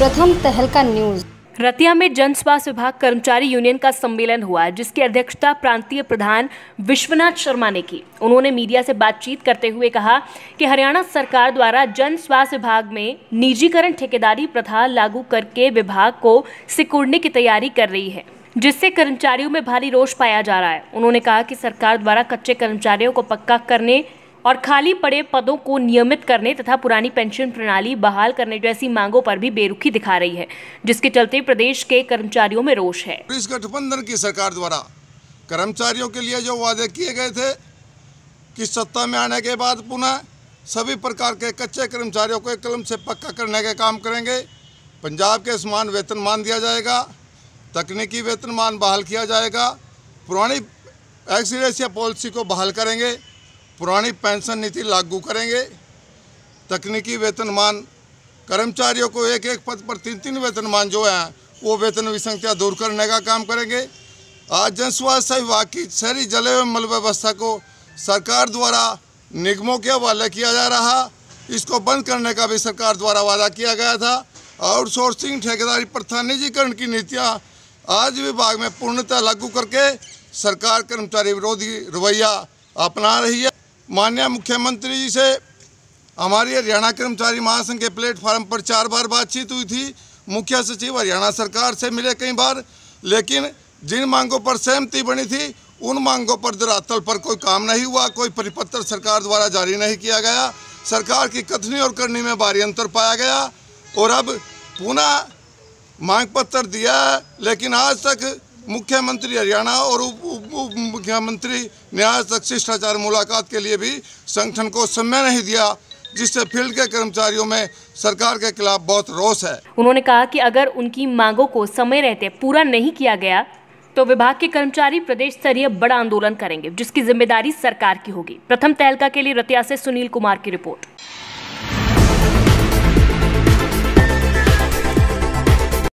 प्रथम तहलका न्यूज रतिया में जन स्वास्थ्य विभाग कर्मचारी यूनियन का सम्मेलन हुआ जिसकी अध्यक्षता प्रांतीय प्रधान विश्वनाथ शर्मा ने की उन्होंने मीडिया से बातचीत करते हुए कहा कि हरियाणा सरकार द्वारा जन स्वास्थ्य विभाग में निजीकरण ठेकेदारी प्रथा लागू करके विभाग को सिकुड़ने की तैयारी कर रही है जिससे कर्मचारियों में भारी रोष पाया जा रहा है उन्होंने कहा कि सरकार द्वारा कच्चे कर्मचारियों को पक्का करने और खाली पड़े पदों को नियमित करने तथा पुरानी पेंशन प्रणाली बहाल करने जैसी मांगों पर भी बेरुखी दिखा रही है जिसके चलते प्रदेश के कर्मचारियों में रोष है इस गठबंधन की सरकार द्वारा कर्मचारियों के लिए जो वादे किए गए थे कि सत्ता में आने के बाद पुनः सभी प्रकार के कच्चे कर्मचारियों को एक कलम से पक्का करने का काम करेंगे पंजाब के समान वेतन मान दिया जाएगा तकनीकी वेतन मान बहाल किया जाएगा पुरानी एक्सीडेंस या पॉलिसी को बहाल करेंगे पुरानी पेंशन नीति लागू करेंगे तकनीकी वेतनमान कर्मचारियों को एक एक पद पर तीन तीन वेतनमान जो है वो वेतन विसंगतियाँ दूर करने का काम करेंगे आज जन स्वास्थ्य विभाग की शहरी जल एवं मल व्यवस्था को सरकार द्वारा निगमों के हवाले किया जा रहा इसको बंद करने का भी सरकार द्वारा वादा किया गया था आउटसोर्सिंग ठेकेदारी प्रथा निजीकरण की नीतियाँ आज विभाग में पूर्णतः लागू करके सरकार कर्मचारी विरोधी रवैया अपना रही है माननीय मुख्यमंत्री जी से हमारी हरियाणा कर्मचारी महासंघ के प्लेटफार्म पर चार बार बातचीत हुई थी मुख्य सचिव हरियाणा सरकार से मिले कई बार लेकिन जिन मांगों पर सहमति बनी थी उन मांगों पर धरातल पर कोई काम नहीं हुआ कोई परिपत्र सरकार द्वारा जारी नहीं किया गया सरकार की कथनी और करनी में भारी अंतर पाया गया और अब पुनः मांग पत्र दिया लेकिन आज तक मुख्यमंत्री हरियाणा और उप मुख्यमंत्री न्याय तक शिष्टाचार मुलाकात के लिए भी संगठन को समय नहीं दिया जिससे फील्ड के कर्मचारियों में सरकार के खिलाफ बहुत रोष है उन्होंने कहा कि अगर उनकी मांगों को समय रहते पूरा नहीं किया गया तो विभाग के कर्मचारी प्रदेश स्तरीय बड़ा आंदोलन करेंगे जिसकी जिम्मेदारी सरकार की होगी प्रथम तहलका के लिए रतिया से सुनील कुमार की रिपोर्ट